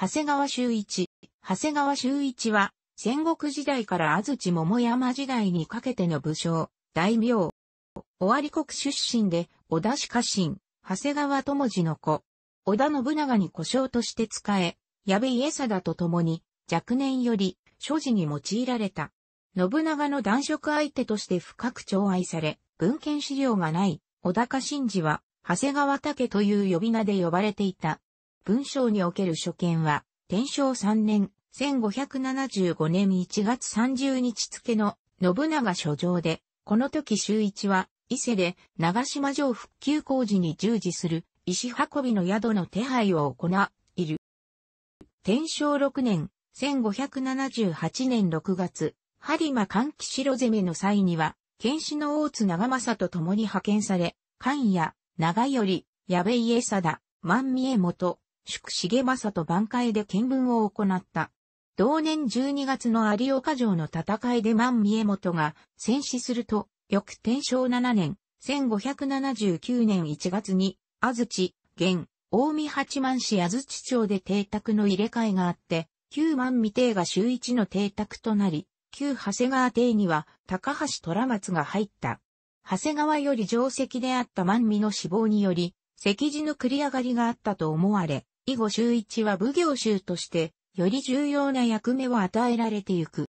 長谷川修一。長谷川修一は、戦国時代から安土桃山時代にかけての武将、大名。尾張国出身で、織田氏家臣、長谷川友次の子。織田信長に故障として仕え、矢部家貞と共に、若年より、所持に用いられた。信長の男色相手として深く寵愛され、文献資料がない、小高信治は、長谷川武という呼び名で呼ばれていた。文章における所見は、天正3年、1575年1月30日付の信長書状で、この時周一は、伊勢で長島城復旧工事に従事する石運びの宿の手配を行いる。天正6年、1578年6月、播磨換気城攻めの際には、剣士の大津長政と共に派遣され、関野、長頼、矢部家貞、万見江元、宿重政と挽回で見聞を行った。同年12月の有岡城の戦いで万三重元が戦死すると、翌天正7年、1579年1月に、安土、現、大見八幡市安土町で邸宅の入れ替えがあって、旧万未定が週一の邸宅となり、旧長谷川邸には高橋虎松が入った。長谷川より定石であった万見の死亡により、石地の繰り上がりがあったと思われ、以後周一は武行衆として、より重要な役目を与えられてゆく。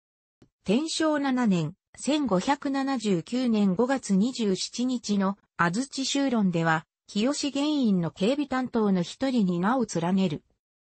天正7年、1579年5月27日の安土修論では、清志原院の警備担当の一人に名を連ねる。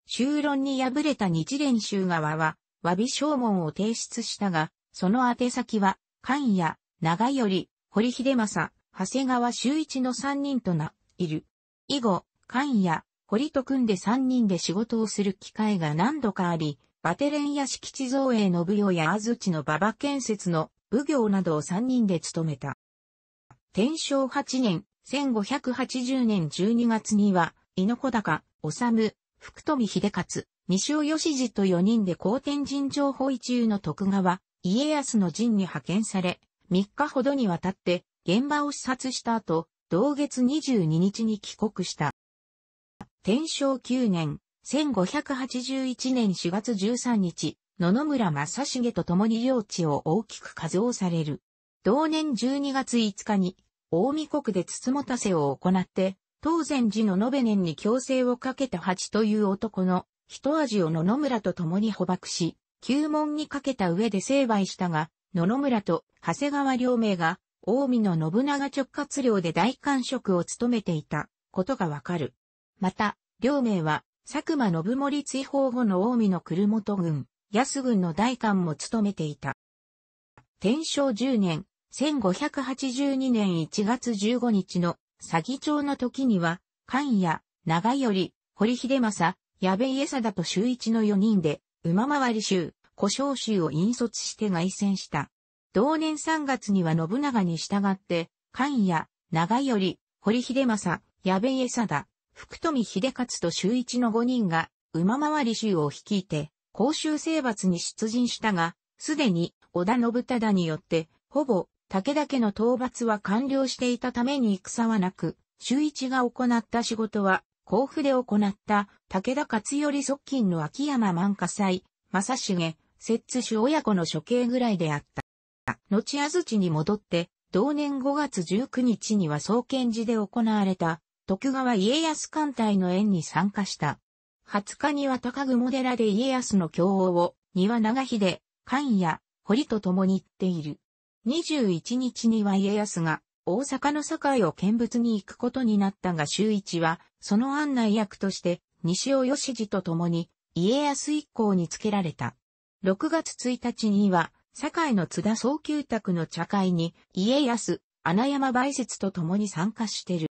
修論に敗れた日蓮衆側は、詫び証文を提出したが、その宛先は、菅谷、長頼、堀秀政、長谷川修一の三人とな、いる。以後、菅谷、堀と組んで3人で仕事をする機会が何度かあり、バテレンや敷地造営の舞踊や安土の馬場建設の奉行などを3人で務めた。天正8年、1580年12月には、猪子高、治、福富秀勝、西尾義次と4人で高天神城保位中の徳川、家康の陣に派遣され、3日ほどにわたって現場を視察した後、同月22日に帰国した。天正9年、1581年4月13日、野々村正成と共に領地を大きく数をされる。同年12月5日に、大見国で筒持たせを行って、当然寺の延年に強制をかけた八という男の、一味を野々村と共に捕獲し、旧門にかけた上で成敗したが、野々村と長谷川両名が、大見の信長直轄領で大官職を務めていたことがわかる。また、両名は、佐久間信盛追放後の大江の久本軍、安軍の代官も務めていた。天正10年、1582年1月15日の、詐欺町の時には、関谷、長頼、堀秀政、矢部家貞と周一の4人で、馬回り衆、古障衆を引率して外戦した。同年3月には信長に従って、関谷、長頼、堀秀政、矢部家貞、福富秀勝と周一の5人が、馬回り衆を率いて、公衆征伐に出陣したが、すでに織田信忠によって、ほぼ武田家の討伐は完了していたために戦はなく、周一が行った仕事は、甲府で行った武田勝頼側近の秋山万華祭、正重、摂津主親子の処刑ぐらいであった。後安土に戻って、同年5月19日には創建寺で行われた徳川家康艦隊の縁に参加した。20日には高雲寺で家康の教王を、庭長秀、菅谷、堀と共に行っている。21日には家康が、大阪の堺を見物に行くことになったが周一は、その案内役として、西尾義次と共に、家康一行につけられた。6月1日には、堺の津田総旧宅の茶会に、家康、穴山梅説と共に参加してる。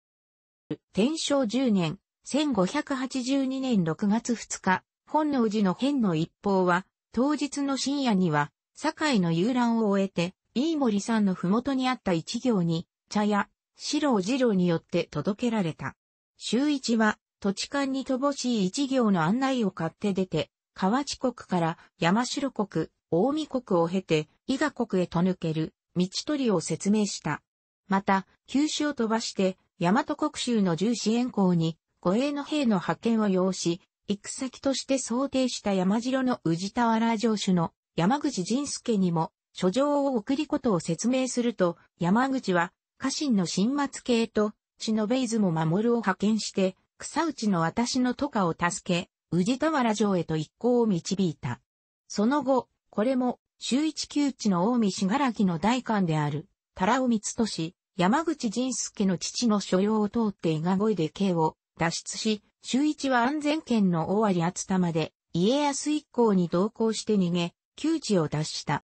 天正10年、1582年6月2日、本能寺の変の一報は、当日の深夜には、堺の遊覧を終えて、飯森さんの麓にあった一行に、茶屋、四郎二郎によって届けられた。周一は、土地勘に乏しい一行の案内を買って出て、河内国から山城国、大見国を経て、伊賀国へと抜ける、道取りを説明した。また、急所を飛ばして、大和国州の重視援校に、護衛の兵の派遣を要し、行く先として想定した山城の宇治田原城主の山口仁助にも、書状を送りことを説明すると、山口は、家臣の新末系と、忍べいずも守るを派遣して、草内の私の都下を助け、宇治田原城へと一行を導いた。その後、これも、周一旧地の近江信楽の大官である、太良光利、山口仁介の父の所要を通って伊賀越で京を脱出し、周一は安全圏の尾張厚玉で家康一行に同行して逃げ、窮地を脱した。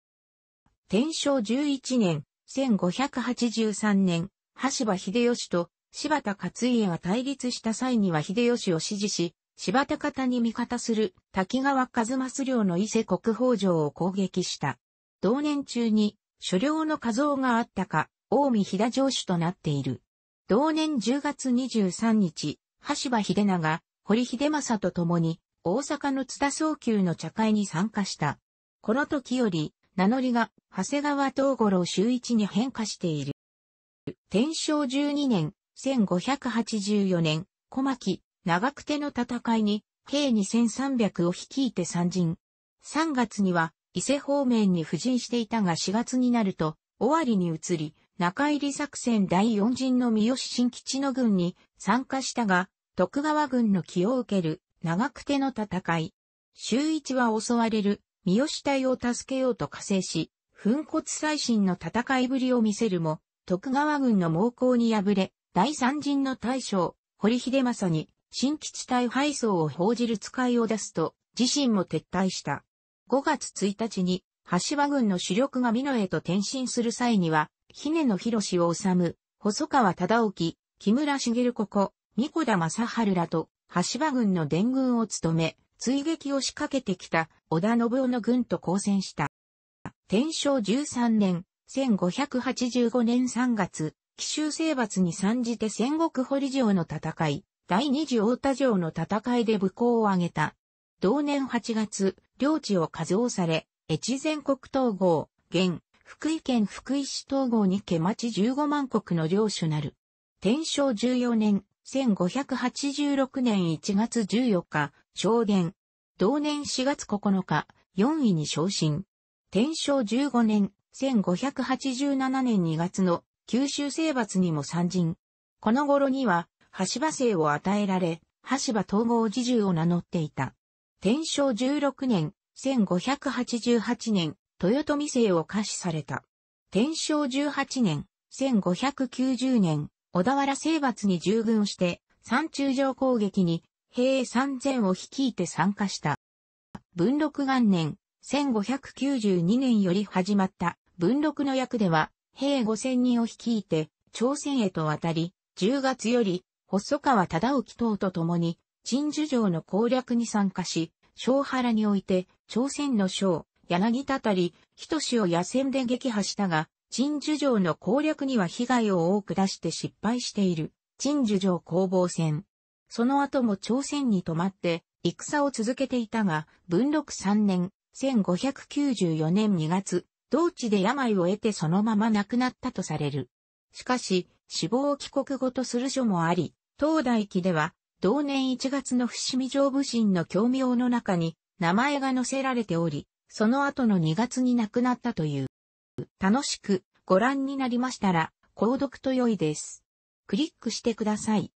天正11年、1583年、橋場秀吉と柴田勝家が対立した際には秀吉を支持し、柴田方に味方する滝川一益領の伊勢国宝城を攻撃した。同年中に、所領の数像があったか、近江平城主となっている。同年10月23日、橋場秀長、堀秀政と共に、大阪の津田早急の茶会に参加した。この時より、名乗りが、長谷川東五郎周一に変化している。天正12年、1584年、小牧、長久手の戦いに、兵2300を率いて参陣。3月には、伊勢方面に布陣していたが4月になると、尾張に移り、中入り作戦第四陣の三好新吉の軍に参加したが、徳川軍の気を受ける長久手の戦い。周一は襲われる三好隊を助けようと加勢し、粉骨最新の戦いぶりを見せるも、徳川軍の猛攻に敗れ、第三陣の大将、堀秀政に、新吉隊敗走を報じる使いを出すと、自身も撤退した。5月1日に、橋場軍の主力が美濃へと転進する際には、のひろしを治、細川忠興、木村茂ここ、三子田正春らと、橋場軍の伝軍を務め、追撃を仕掛けてきた織田信夫の軍と交戦した。天正13年、1585年3月、奇襲征伐に参じて戦国堀城の戦い、第二次大田城の戦いで武功を挙げた。同年8月、領地を加増され、越前国統合、現、福井県福井市統合に家町15万国の領主なる。天正14年、1586年1月14日、昇言。同年4月9日、4位に昇進。天正15年、1587年2月の九州征伐にも参陣。この頃には、橋場姓を与えられ、橋場統合自重を名乗っていた。天正16年、1588年、豊臣姓を可視された。天正18年、1590年、小田原征伐に従軍して、山中城攻撃に、兵3000を率いて参加した。文禄元年、1592年より始まった文禄の役では、兵5000人を率いて、朝鮮へと渡り、10月より、細川忠興等と共に、陳樹城の攻略に参加し、小原において、朝鮮の将、柳たたり、人志を野戦で撃破したが、陳樹城の攻略には被害を多く出して失敗している、陳樹城攻防戦。その後も朝鮮に止まって、戦を続けていたが、文禄3年、1594年2月、同地で病を得てそのまま亡くなったとされる。しかし、死亡を帰国後とする書もあり、東大記では、同年1月の伏見城武神の味名の中に、名前が載せられており、その後の2月に亡くなったという。楽しくご覧になりましたら、購読と良いです。クリックしてください。